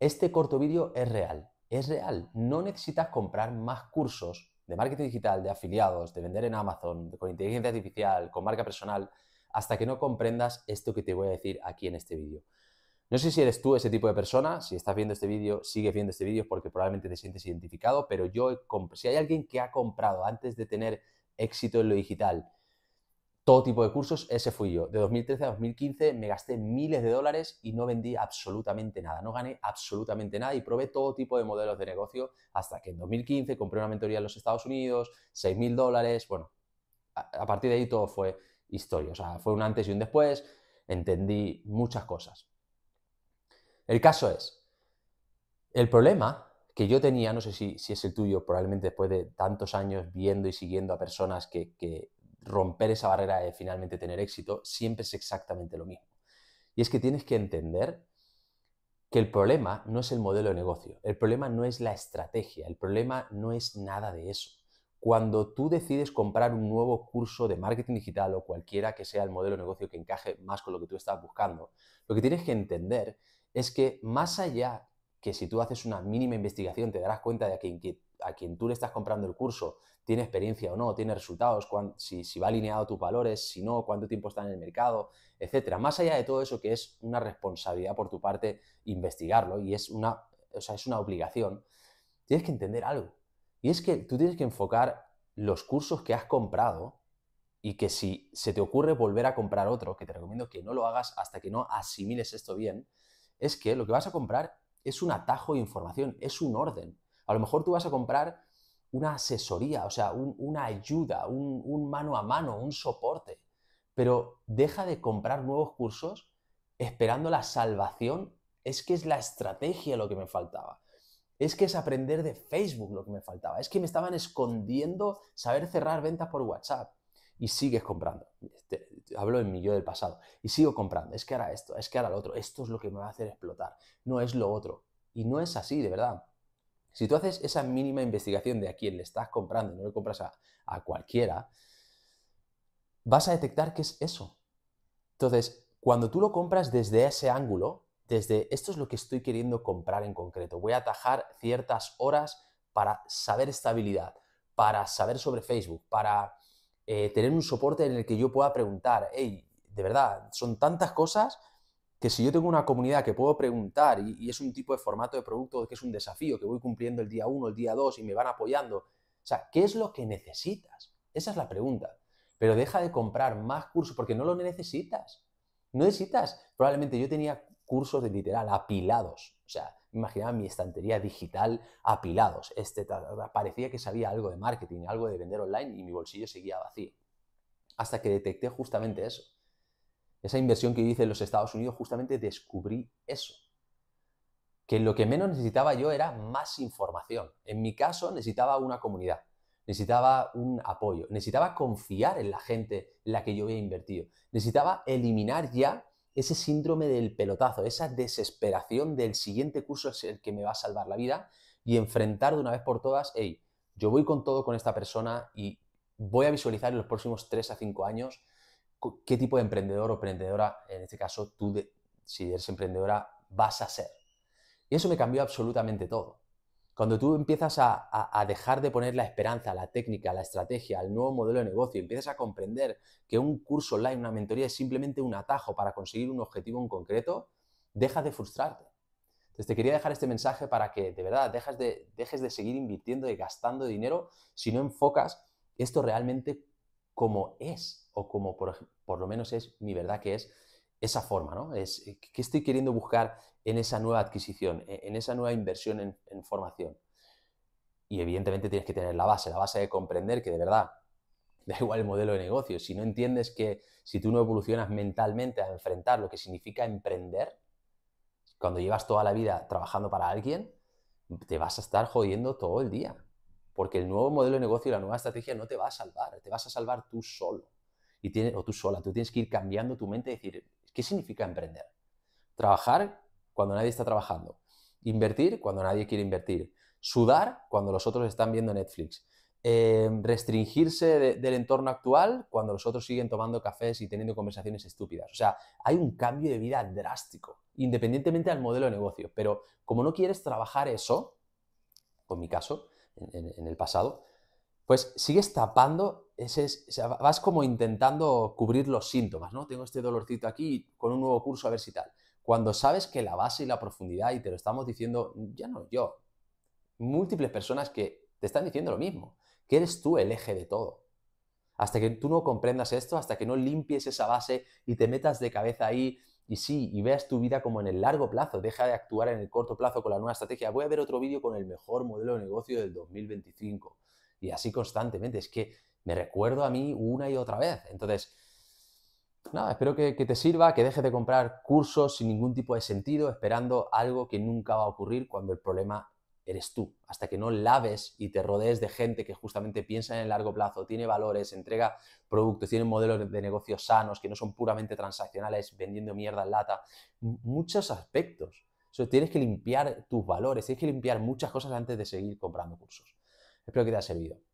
este corto vídeo es real, es real. No necesitas comprar más cursos de marketing digital, de afiliados, de vender en Amazon, con inteligencia artificial, con marca personal, hasta que no comprendas esto que te voy a decir aquí en este vídeo. No sé si eres tú ese tipo de persona, si estás viendo este vídeo, sigue viendo este vídeo porque probablemente te sientes identificado, pero yo, si hay alguien que ha comprado antes de tener éxito en lo digital todo tipo de cursos, ese fui yo. De 2013 a 2015 me gasté miles de dólares y no vendí absolutamente nada, no gané absolutamente nada y probé todo tipo de modelos de negocio hasta que en 2015 compré una mentoría en los Estados Unidos, 6.000 dólares, bueno, a, partir de ahí todo fue historia, o sea, fue un antes y un después, entendí muchas cosas. El caso es, el problema que yo tenía, no sé si, si, es el tuyo, probablemente después de tantos años viendo y siguiendo a personas que, romper esa barrera de finalmente tener éxito, siempre es exactamente lo mismo. Y es que tienes que entender que el problema no es el modelo de negocio, el problema no es la estrategia, el problema no es nada de eso. Cuando tú decides comprar un nuevo curso de marketing digital o cualquiera que sea el modelo de negocio que encaje más con lo que tú estás buscando, lo que tienes que entender es que más allá que si tú haces una mínima investigación te darás cuenta de a quien, a quien tú le estás comprando el curso tiene experiencia o no, tiene resultados, si, si, va alineado a tus valores, si no, cuánto tiempo está en el mercado, etcétera. Más allá de todo eso que es una responsabilidad por tu parte investigarlo y es una, o sea, es una obligación, tienes que entender algo. Y es que tú tienes que enfocar los cursos que has comprado y que si se te ocurre volver a comprar otro, que te recomiendo que no lo hagas hasta que no asimiles esto bien, es que lo que vas a comprar es un atajo de información, es un orden. A lo mejor tú vas a comprar una asesoría, o sea, una ayuda, un mano a mano, un soporte, pero deja de comprar nuevos cursos esperando la salvación. Es que es la estrategia lo que me faltaba. Es que es aprender de Facebook lo que me faltaba. Es que me estaban escondiendo saber cerrar ventas por WhatsApp y sigues comprando. Este, hablo en mi yo del pasado. Y sigo comprando. Es que ahora esto, es que ahora lo otro. Esto es lo que me va a hacer explotar. No es lo otro. Y no es así, de verdad. Si tú haces esa mínima investigación de a quién le estás comprando, no le compras a, a cualquiera, vas a detectar que es eso. Entonces, cuando tú lo compras desde ese ángulo, desde esto es lo que estoy queriendo comprar en concreto, voy a atajar ciertas horas para saber estabilidad, para saber sobre Facebook, para eh, tener un soporte en el que yo pueda preguntar, hey, de verdad, son tantas cosas que si yo tengo una comunidad que puedo preguntar y, es un tipo de formato de producto que es un desafío, que voy cumpliendo el día uno, el día dos y me van apoyando, o sea, ¿qué es lo que necesitas? Esa es la pregunta. Pero deja de comprar más cursos porque no lo necesitas. No necesitas. Probablemente yo tenía cursos de literal apilados. O sea, imaginaba mi estantería digital apilados. Este, parecía que sabía algo de marketing, algo de vender online y mi bolsillo seguía vacío. Hasta que detecté justamente eso. Esa inversión que hice en los Estados Unidos, justamente descubrí eso. Que lo que menos necesitaba yo era más información. En mi caso necesitaba una comunidad necesitaba un apoyo, necesitaba confiar en la gente en la que yo había invertido, necesitaba eliminar ya ese síndrome del pelotazo, esa desesperación del siguiente curso es el que me va a salvar la vida y enfrentar de una vez por todas, hey, yo voy con todo con esta persona y voy a visualizar en los próximos 3 a 5 años qué tipo de emprendedor o emprendedora, en este caso tú, si eres emprendedora, vas a ser. Y eso me cambió absolutamente todo. Cuando tú empiezas a, dejar de poner la esperanza, la técnica, la estrategia, el nuevo modelo de negocio, empiezas a comprender que un curso online, una mentoría es simplemente un atajo para conseguir un objetivo en concreto, dejas de frustrarte. Entonces te quería dejar este mensaje para que de verdad dejes de seguir invirtiendo y gastando dinero si no enfocas esto realmente como es o como por lo menos es mi verdad que es esa forma, ¿no? Es, eh, ¿Qué estoy queriendo buscar en esa nueva adquisición, en esa nueva inversión en, formación? Y evidentemente tienes que tener la base, la base de comprender que de verdad da igual el modelo de negocio, si no entiendes que si tú no evolucionas mentalmente a enfrentar lo que significa emprender, cuando llevas toda la vida trabajando para alguien, te vas a estar jodiendo todo el día, porque el nuevo modelo de negocio y la nueva estrategia no te va a salvar, te vas a salvar tú solo y tienes, o tú sola, tú tienes que ir cambiando tu mente y decir, ¿Qué significa emprender? Trabajar cuando nadie está trabajando. Invertir cuando nadie quiere invertir. Sudar cuando los otros están viendo Netflix. Eh, restringirse del entorno actual cuando los otros siguen tomando cafés y teniendo conversaciones estúpidas. O sea, hay un cambio de vida drástico, independientemente del modelo de negocio. Pero como no quieres trabajar eso, con mi caso, en el pasado, pues sigues tapando vas como intentando cubrir los síntomas, ¿no? Tengo este dolorcito aquí, con un nuevo curso a ver si tal. Cuando sabes que la base y la profundidad, y te lo estamos diciendo, ya no yo, múltiples personas que te están diciendo lo mismo, que eres tú el eje de todo. Hasta que tú no comprendas esto, hasta que no limpies esa base y te metas de cabeza ahí y sí, y veas tu vida como en el largo plazo, deja de actuar en el corto plazo con la nueva estrategia. Voy a ver otro vídeo con el mejor modelo de negocio del 2025. Y así constantemente. Es que me recuerdo a mí una y otra vez. Entonces, no, espero que, te sirva, que dejes de comprar cursos sin ningún tipo de sentido, esperando algo que nunca va a ocurrir cuando el problema eres tú. Hasta que no laves y te rodees de gente que justamente piensa en el largo plazo, tiene valores, entrega productos, tiene modelos de negocios sanos, que no son puramente transaccionales, vendiendo mierda en lata, muchos aspectos. tienes que limpiar tus valores, tienes que limpiar muchas cosas antes de seguir comprando cursos. Espero que te haya servido.